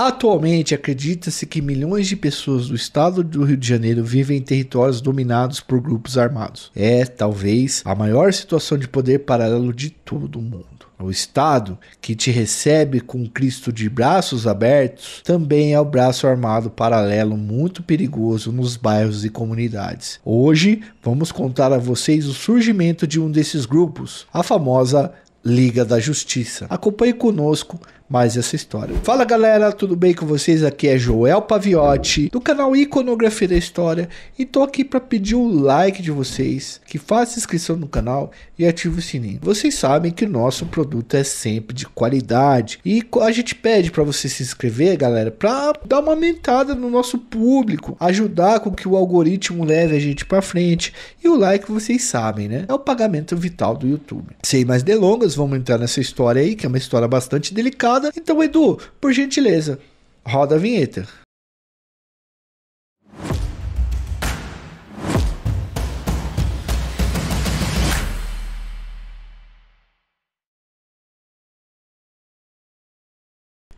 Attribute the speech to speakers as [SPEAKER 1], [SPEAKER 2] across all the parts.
[SPEAKER 1] Atualmente, acredita-se que milhões de pessoas do estado do Rio de Janeiro vivem em territórios dominados por grupos armados. É, talvez, a maior situação de poder paralelo de todo o mundo. O Estado, que te recebe com Cristo de braços abertos, também é o braço armado paralelo muito perigoso nos bairros e comunidades. Hoje, vamos contar a vocês o surgimento de um desses grupos, a famosa Liga da Justiça. Acompanhe conosco mais essa história. Fala galera, tudo bem com vocês? Aqui é Joel Paviotti do canal Iconografia da História e tô aqui para pedir o like de vocês, que faça inscrição no canal e ative o sininho. Vocês sabem que o nosso produto é sempre de qualidade e a gente pede para você se inscrever, galera, para dar uma aumentada no nosso público, ajudar com que o algoritmo leve a gente para frente e o like vocês sabem, né? É o pagamento vital do YouTube. Sem mais delongas, vamos entrar nessa história aí, que é uma história bastante delicada então, Edu, por gentileza, roda a vinheta.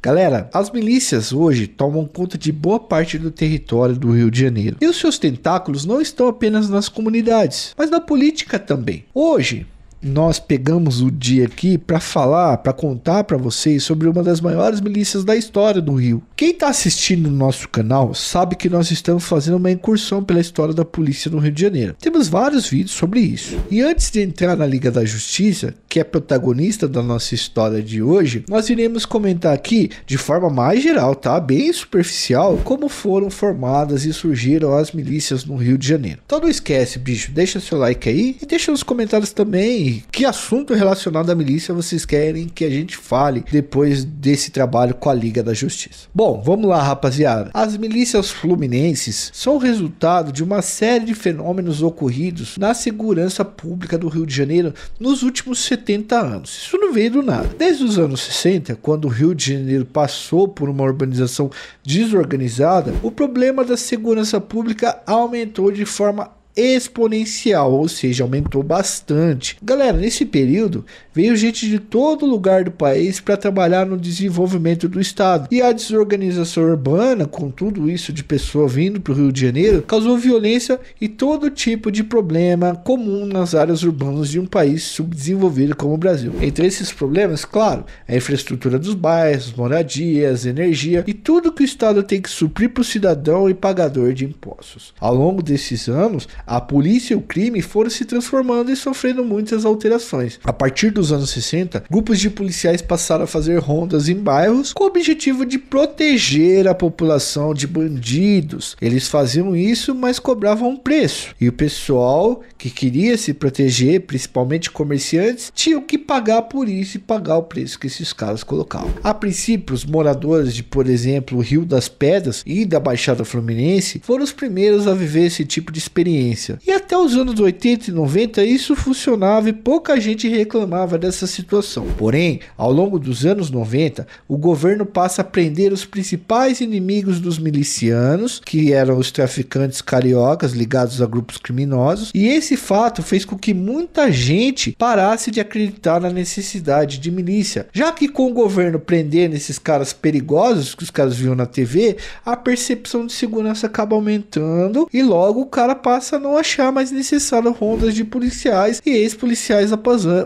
[SPEAKER 1] Galera, as milícias hoje tomam conta de boa parte do território do Rio de Janeiro. E os seus tentáculos não estão apenas nas comunidades, mas na política também. Hoje, nós pegamos o dia aqui para falar, para contar para vocês sobre uma das maiores milícias da história do Rio. Quem está assistindo o nosso canal sabe que nós estamos fazendo uma incursão pela história da polícia no Rio de Janeiro. Temos vários vídeos sobre isso. E antes de entrar na Liga da Justiça, que é protagonista da nossa história de hoje, nós iremos comentar aqui de forma mais geral, tá? Bem superficial, como foram formadas e surgiram as milícias no Rio de Janeiro. Então não esquece, bicho, deixa seu like aí e deixa nos comentários também e que assunto relacionado à milícia vocês querem que a gente fale depois desse trabalho com a Liga da Justiça? Bom, vamos lá, rapaziada. As milícias fluminenses são resultado de uma série de fenômenos ocorridos na segurança pública do Rio de Janeiro nos últimos 70 anos. Isso não veio do nada. Desde os anos 60, quando o Rio de Janeiro passou por uma urbanização desorganizada, o problema da segurança pública aumentou de forma exponencial, ou seja, aumentou bastante. Galera, nesse período veio gente de todo lugar do país para trabalhar no desenvolvimento do estado. E a desorganização urbana, com tudo isso de pessoa vindo para o Rio de Janeiro, causou violência e todo tipo de problema comum nas áreas urbanas de um país subdesenvolvido como o Brasil. Entre esses problemas, claro, a infraestrutura dos bairros, moradias, energia e tudo que o estado tem que suprir para o cidadão e pagador de impostos. Ao longo desses anos, a polícia e o crime foram se transformando e sofrendo muitas alterações. A partir dos anos 60, grupos de policiais passaram a fazer rondas em bairros com o objetivo de proteger a população de bandidos. Eles faziam isso, mas cobravam um preço. E o pessoal que queria se proteger, principalmente comerciantes, tinha que pagar por isso e pagar o preço que esses caras colocavam. A princípio, os moradores de, por exemplo, Rio das Pedras e da Baixada Fluminense foram os primeiros a viver esse tipo de experiência e até os anos 80 e 90 isso funcionava e pouca gente reclamava dessa situação. Porém, ao longo dos anos 90, o governo passa a prender os principais inimigos dos milicianos, que eram os traficantes cariocas ligados a grupos criminosos, e esse fato fez com que muita gente parasse de acreditar na necessidade de milícia, já que com o governo prendendo esses caras perigosos que os caras viam na TV, a percepção de segurança acaba aumentando e logo o cara passa a não achar mais necessário rondas de policiais e ex-policiais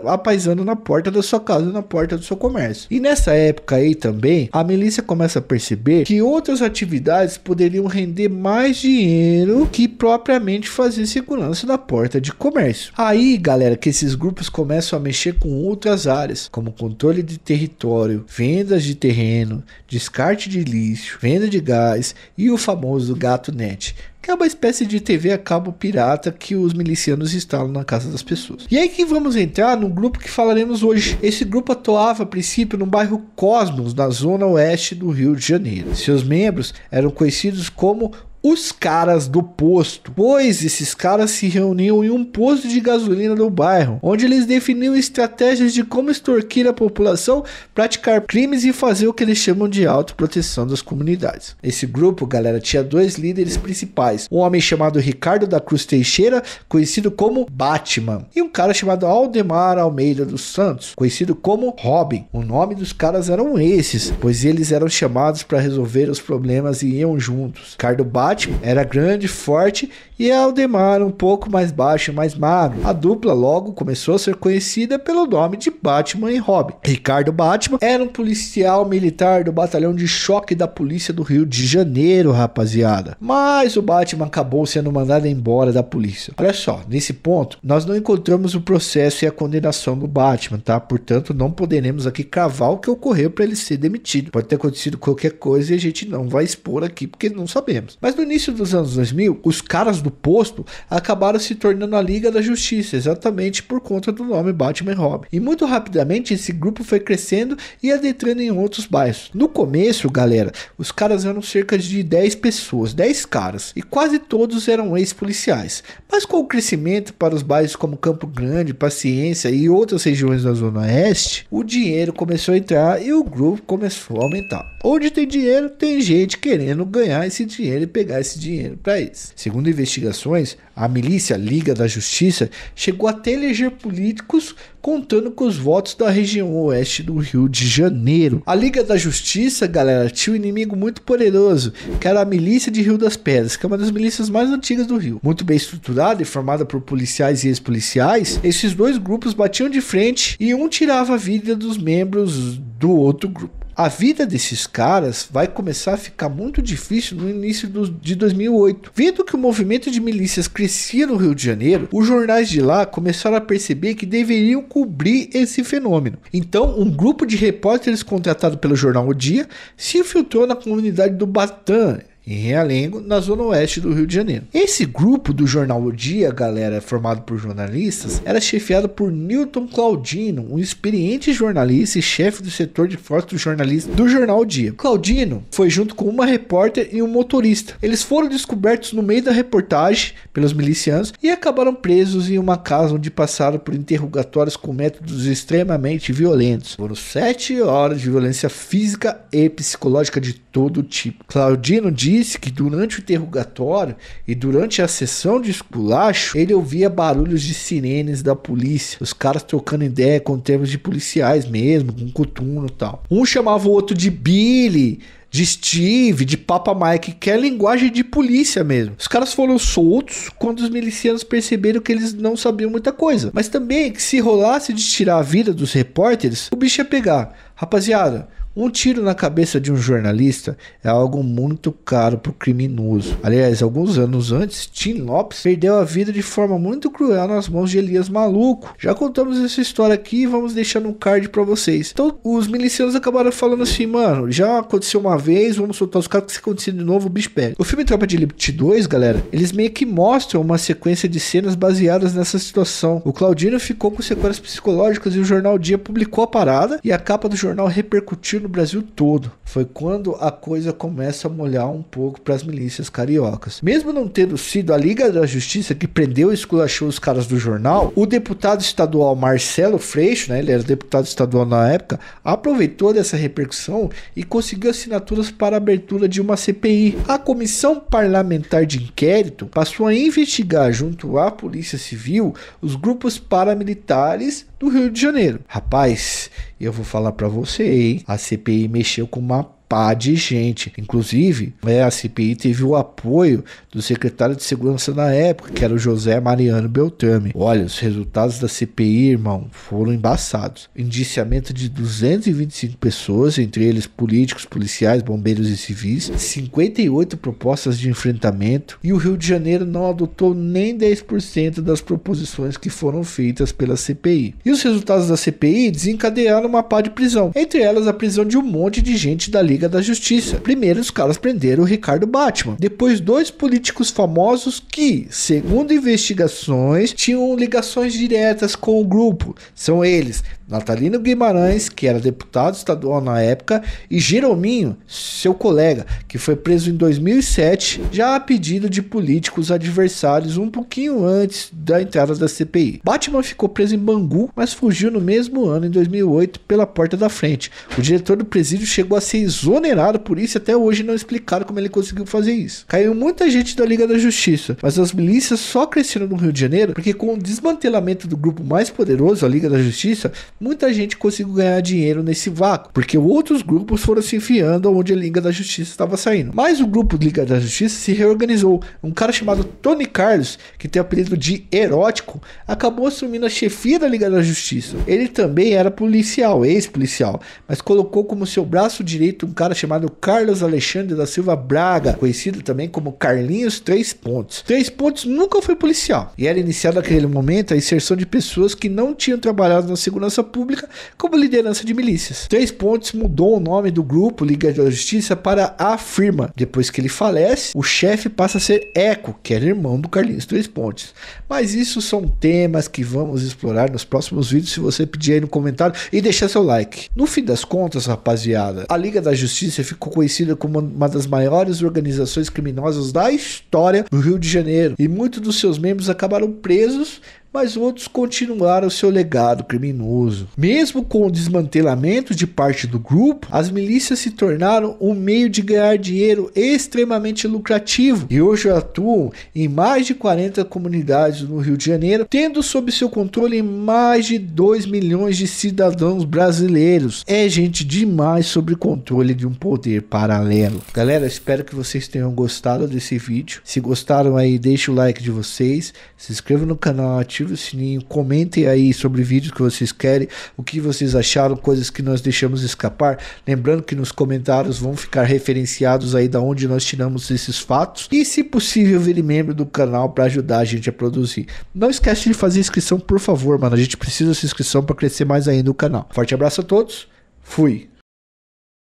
[SPEAKER 1] apaisando na porta da sua casa, na porta do seu comércio. E nessa época aí também, a milícia começa a perceber que outras atividades poderiam render mais dinheiro que propriamente fazer segurança na porta de comércio. Aí, galera, que esses grupos começam a mexer com outras áreas, como controle de território, vendas de terreno, descarte de lixo, venda de gás e o famoso gato net é uma espécie de TV a cabo pirata que os milicianos instalam na casa das pessoas. E aí que vamos entrar no grupo que falaremos hoje. Esse grupo atuava a princípio no bairro Cosmos, na zona oeste do Rio de Janeiro. Seus membros eram conhecidos como os caras do posto, pois esses caras se reuniam em um posto de gasolina do bairro, onde eles definiam estratégias de como extorquir a população, praticar crimes e fazer o que eles chamam de autoproteção das comunidades. Esse grupo, galera, tinha dois líderes principais: um homem chamado Ricardo da Cruz Teixeira, conhecido como Batman, e um cara chamado Aldemar Almeida dos Santos, conhecido como Robin. O nome dos caras eram esses, pois eles eram chamados para resolver os problemas e iam juntos. Ricardo Batman Batman era grande, forte e é Aldemar um pouco mais baixo e mais magro. A dupla logo começou a ser conhecida pelo nome de Batman e Robin. Ricardo Batman era um policial militar do batalhão de choque da polícia do Rio de Janeiro, rapaziada. Mas o Batman acabou sendo mandado embora da polícia. Olha só, nesse ponto, nós não encontramos o processo e a condenação do Batman, tá? Portanto, não poderemos aqui cavar o que ocorreu para ele ser demitido. Pode ter acontecido qualquer coisa e a gente não vai expor aqui porque não sabemos. Mas no início dos anos 2000, os caras do posto acabaram se tornando a Liga da Justiça, exatamente por conta do nome Batman Robin. E muito rapidamente esse grupo foi crescendo e adentrando em outros bairros. No começo, galera, os caras eram cerca de 10 pessoas, 10 caras, e quase todos eram ex-policiais. Mas com o crescimento para os bairros como Campo Grande, Paciência e outras regiões da Zona Oeste, o dinheiro começou a entrar e o grupo começou a aumentar. Onde tem dinheiro, tem gente querendo ganhar esse dinheiro e pegar pagar esse dinheiro para isso. Segundo investigações, a milícia Liga da Justiça chegou até eleger políticos contando com os votos da região oeste do Rio de Janeiro. A Liga da Justiça, galera, tinha um inimigo muito poderoso, que era a milícia de Rio das Pedras, que é uma das milícias mais antigas do Rio. Muito bem estruturada e formada por policiais e ex-policiais, esses dois grupos batiam de frente e um tirava a vida dos membros do outro grupo. A vida desses caras vai começar a ficar muito difícil no início do, de 2008. Vendo que o movimento de milícias crescia no Rio de Janeiro, os jornais de lá começaram a perceber que deveriam cobrir esse fenômeno. Então, um grupo de repórteres contratado pelo jornal O Dia se infiltrou na comunidade do Batan em Realengo, na zona oeste do Rio de Janeiro. Esse grupo do jornal O Dia, galera, formado por jornalistas, era chefiado por Newton Claudino, um experiente jornalista e chefe do setor de fotos jornalista do jornal O Dia. Claudino foi junto com uma repórter e um motorista. Eles foram descobertos no meio da reportagem pelos milicianos e acabaram presos em uma casa onde passaram por interrogatórios com métodos extremamente violentos. Foram sete horas de violência física e psicológica de todo tipo. Claudino disse que durante o interrogatório e durante a sessão de esculacho, ele ouvia barulhos de sirenes da polícia, os caras trocando ideia com termos de policiais mesmo, com coturno e tal. Um chamava o outro de Billy, de Steve, de Papa Mike, que é linguagem de polícia mesmo. Os caras foram soltos quando os milicianos perceberam que eles não sabiam muita coisa. Mas também que se rolasse de tirar a vida dos repórteres, o bicho ia pegar. Rapaziada, um tiro na cabeça de um jornalista é algo muito caro para o criminoso. Aliás, alguns anos antes, Tim Lopes perdeu a vida de forma muito cruel nas mãos de Elias Maluco. Já contamos essa história aqui e vamos deixar no card para vocês. Então, os milicianos acabaram falando assim, mano, já aconteceu uma vez, vamos soltar os caras, que se acontecer de novo, o bicho pega. O filme Tropa de Elite 2, galera, eles meio que mostram uma sequência de cenas baseadas nessa situação. O Claudino ficou com sequelas psicológicas e o jornal Dia publicou a parada e a capa do jornal repercutiu no Brasil todo. Foi quando a coisa começa a molhar um pouco para as milícias cariocas. Mesmo não tendo sido a Liga da Justiça que prendeu e esculachou os caras do jornal, o deputado estadual Marcelo Freixo, né, ele era deputado estadual na época, aproveitou dessa repercussão e conseguiu assinaturas para a abertura de uma CPI. A Comissão Parlamentar de Inquérito passou a investigar, junto à Polícia Civil, os grupos paramilitares do Rio de Janeiro. Rapaz, eu vou falar para você, hein? a CPI mexeu com uma pá de gente. Inclusive, a CPI teve o apoio do secretário de segurança na época, que era o José Mariano Beltrame. Olha, os resultados da CPI, irmão, foram embaçados. Indiciamento de 225 pessoas, entre eles políticos, policiais, bombeiros e civis, 58 propostas de enfrentamento, e o Rio de Janeiro não adotou nem 10% das proposições que foram feitas pela CPI. E os resultados da CPI desencadearam uma pá de prisão, entre elas a prisão de um monte de gente dali Liga da Justiça. Primeiro, os caras prenderam o Ricardo Batman. Depois, dois políticos famosos que, segundo investigações, tinham ligações diretas com o grupo. São eles, Natalino Guimarães, que era deputado estadual na época, e Jerominho, seu colega, que foi preso em 2007, já a pedido de políticos adversários um pouquinho antes da entrada da CPI. Batman ficou preso em Bangu, mas fugiu no mesmo ano, em 2008, pela porta da frente. O diretor do presídio chegou a ser exonerado por isso e até hoje não explicaram como ele conseguiu fazer isso. Caiu muita gente da Liga da Justiça, mas as milícias só cresceram no Rio de Janeiro porque com o desmantelamento do grupo mais poderoso, a Liga da Justiça, muita gente conseguiu ganhar dinheiro nesse vácuo, porque outros grupos foram se enfiando onde a Liga da Justiça estava saindo. Mas o grupo Liga da Justiça se reorganizou. Um cara chamado Tony Carlos, que tem o apelido de Erótico, acabou assumindo a chefia da Liga da Justiça. Ele também era policial, ex-policial, mas colocou como seu braço direito um cara chamado Carlos Alexandre da Silva Braga, conhecido também como Carlinhos Três Pontos. Três Pontos nunca foi policial e era iniciado naquele momento a inserção de pessoas que não tinham trabalhado na segurança pública como liderança de milícias. Três Pontos mudou o nome do grupo Liga da Justiça para a Firma. Depois que ele falece, o chefe passa a ser Eco, que era irmão do Carlinhos Três Pontes. Mas isso são temas que vamos explorar nos próximos vídeos se você pedir aí no comentário e deixar seu like. No fim das contas, rapaziada, a Liga da Justiça Justiça ficou conhecida como uma das maiores organizações criminosas da história do Rio de Janeiro, e muitos dos seus membros acabaram presos mas outros continuaram seu legado criminoso. Mesmo com o desmantelamento de parte do grupo, as milícias se tornaram um meio de ganhar dinheiro extremamente lucrativo e hoje atuam em mais de 40 comunidades no Rio de Janeiro, tendo sob seu controle mais de 2 milhões de cidadãos brasileiros. É gente demais sob controle de um poder paralelo. Galera, espero que vocês tenham gostado desse vídeo. Se gostaram aí, deixa o like de vocês, se inscreva no canal, ativa ative o sininho, comentem aí sobre vídeos que vocês querem, o que vocês acharam, coisas que nós deixamos escapar. Lembrando que nos comentários vão ficar referenciados aí da onde nós tiramos esses fatos. E se possível, vire membro do canal para ajudar a gente a produzir. Não esquece de fazer inscrição, por favor, mano. A gente precisa dessa inscrição para crescer mais ainda o canal. Forte abraço a todos. Fui.